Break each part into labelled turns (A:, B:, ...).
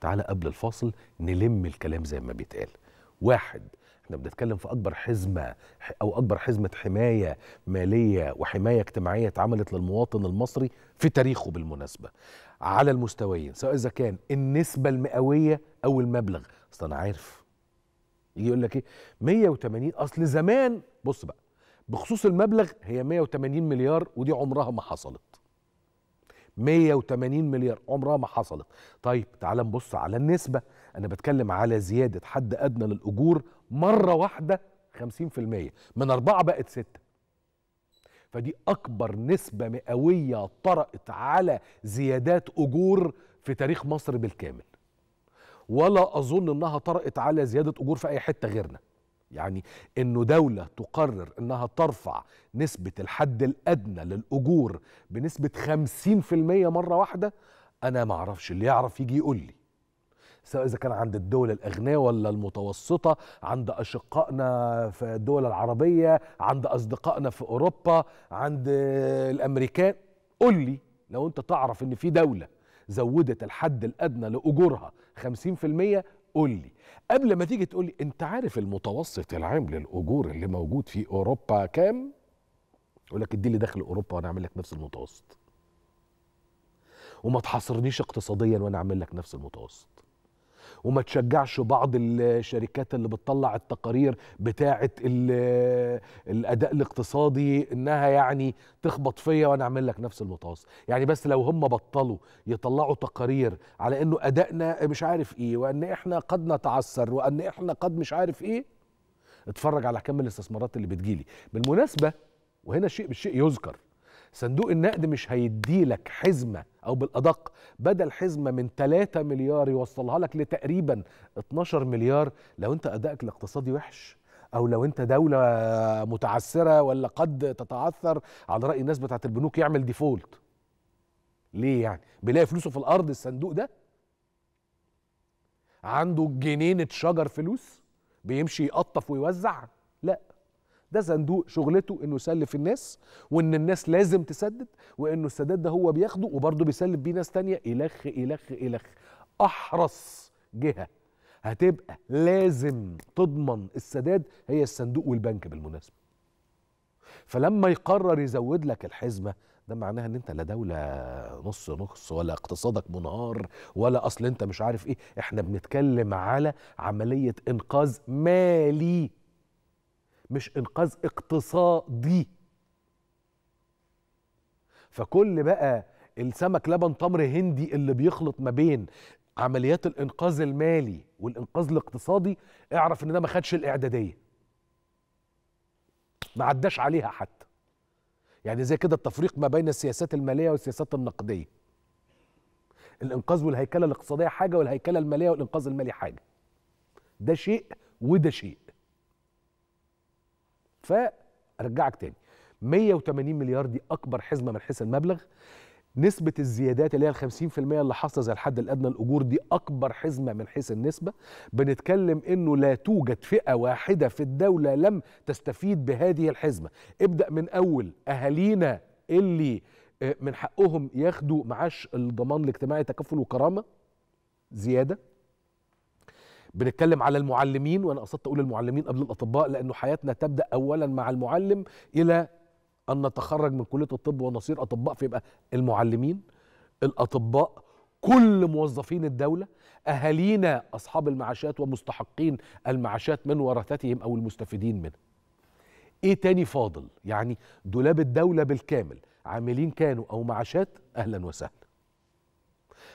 A: تعالى قبل الفاصل نلم الكلام زي ما بيتقال واحد احنا بنتكلم في اكبر حزمه او اكبر حزمه حمايه ماليه وحمايه اجتماعيه اتعملت للمواطن المصري في تاريخه بالمناسبه على المستويين سواء اذا كان النسبه المئويه او المبلغ اصل انا عارف يجي يقول لك ايه 180 اصل زمان بص بقى بخصوص المبلغ هي 180 مليار ودي عمرها ما حصلت 180 مليار عمرها ما حصلت طيب تعال نبص على النسبة أنا بتكلم على زيادة حد أدنى للأجور مرة واحدة 50% من أربعة بقت ستة فدي أكبر نسبة مئوية طرأت على زيادات أجور في تاريخ مصر بالكامل ولا أظن أنها طرأت على زيادة أجور في أي حتة غيرنا يعني انه دولة تقرر انها ترفع نسبة الحد الادنى للاجور بنسبة 50% مرة واحدة انا ما اعرفش اللي يعرف يجي يقول لي سواء اذا كان عند الدول الاغنياء ولا المتوسطه عند اشقائنا في الدول العربيه عند اصدقائنا في اوروبا عند الامريكان قول لي لو انت تعرف ان في دوله زودت الحد الادنى لاجورها 50% قول لي قبل ما تيجي تقول لي انت عارف المتوسط العام للاجور اللي موجود في اوروبا كام يقول لك اديني دخل اوروبا وانا اعمل لك نفس المتوسط وما تحاصرنيش اقتصاديا وانا اعمل لك نفس المتوسط وما تشجعش بعض الشركات اللي بتطلع التقارير بتاعه الاداء الاقتصادي انها يعني تخبط فيا وانا اعمل لك نفس المطاس يعني بس لو هم بطلوا يطلعوا تقارير على انه ادائنا مش عارف ايه وان احنا قد نتعثر وان احنا قد مش عارف ايه اتفرج على كم الاستثمارات اللي بتجيلي بالمناسبه وهنا شيء بالشيء يذكر صندوق النقد مش هيدي لك حزمة أو بالأدق بدل حزمة من 3 مليار يوصلها لك لتقريبا 12 مليار لو أنت أدائك الاقتصادي وحش او لو انت دوله متعثره ولا قد تتعثر على راي الناس بتاعت البنوك يعمل ديفولت ليه يعني بيلاقي فلوسه في الارض الصندوق ده عنده جنينه شجر فلوس بيمشي يقطف ويوزع ده صندوق شغلته انه يسلف الناس وان الناس لازم تسدد وانه السداد ده هو بياخده وبرضه بيسلف بيه ناس تانية الخ الخ الخ احرص جهه هتبقى لازم تضمن السداد هي الصندوق والبنك بالمناسبه فلما يقرر يزود لك الحزمه ده معناها ان انت لا دوله نص نص ولا اقتصادك منهار ولا اصل انت مش عارف ايه احنا بنتكلم على عمليه انقاذ مالي مش انقاذ اقتصادي فكل بقى السمك لبن تمر هندي اللي بيخلط ما بين عمليات الانقاذ المالي والانقاذ الاقتصادي اعرف ان ده ما خدش الاعداديه ما عداش عليها حتى يعني زي كده التفريق ما بين السياسات الماليه والسياسات النقديه الانقاذ والهيكله الاقتصاديه حاجه والهيكله الماليه والانقاذ المالي حاجه ده شيء وده شيء فرجعك تاني 180 مليار دي اكبر حزمه من حيث المبلغ نسبة الزيادات اللي هي ال 50% اللي حاصلة زي الحد الأدنى الأجور دي أكبر حزمة من حيث النسبة بنتكلم إنه لا توجد فئة واحدة في الدولة لم تستفيد بهذه الحزمة ابدأ من أول أهالينا اللي آه، من حقهم ياخدوا معاش الضمان الاجتماعي تكفل وكرامة زيادة بنتكلم على المعلمين وانا قصدت اقول المعلمين قبل الاطباء لانه حياتنا تبدا اولا مع المعلم الى ان نتخرج من كليه الطب ونصير اطباء فيبقى المعلمين الاطباء كل موظفين الدوله اهالينا اصحاب المعاشات ومستحقين المعاشات من ورثتهم او المستفيدين منها ايه تاني فاضل يعني دولاب الدوله بالكامل عاملين كانوا او معاشات اهلا وسهلا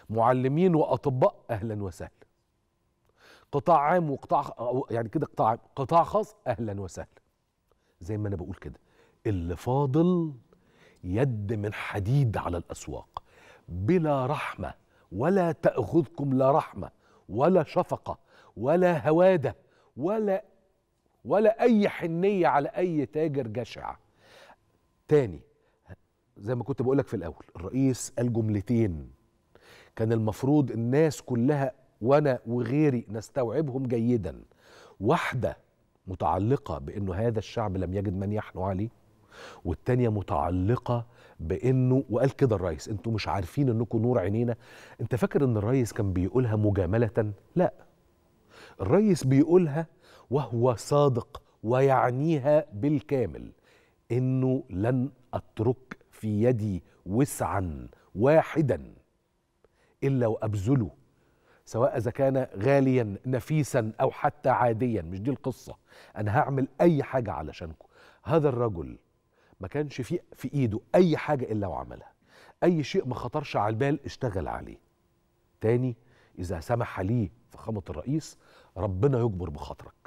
A: معلمين واطباء اهلا وسهلا قطاع عام وقطاع يعني كده قطاع قطاع خاص اهلا وسهلا زي ما انا بقول كده اللي فاضل يد من حديد على الاسواق بلا رحمه ولا تاخذكم لا رحمه ولا شفقه ولا هواده ولا ولا اي حنيه على اي تاجر جشع تاني زي ما كنت بقولك في الاول الرئيس قال جملتين كان المفروض الناس كلها وانا وغيري نستوعبهم جيدا واحده متعلقه بانه هذا الشعب لم يجد من يحنو عليه والتانية متعلقة بأنه وقال كده الرئيس أنتوا مش عارفين أنكم نور عينينا أنت فاكر أن الرئيس كان بيقولها مجاملة؟ لا الرئيس بيقولها وهو صادق ويعنيها بالكامل أنه لن أترك في يدي وسعا واحدا إلا وأبذله سواء إذا كان غاليا نفيسا أو حتى عاديا مش دي القصة أنا هعمل أي حاجة علشانكم هذا الرجل ما كانش في, في إيده أي حاجة إلا وعملها أي شيء ما خطرش على البال اشتغل عليه تاني إذا سمح لي فخامة الرئيس ربنا يجبر بخاطرك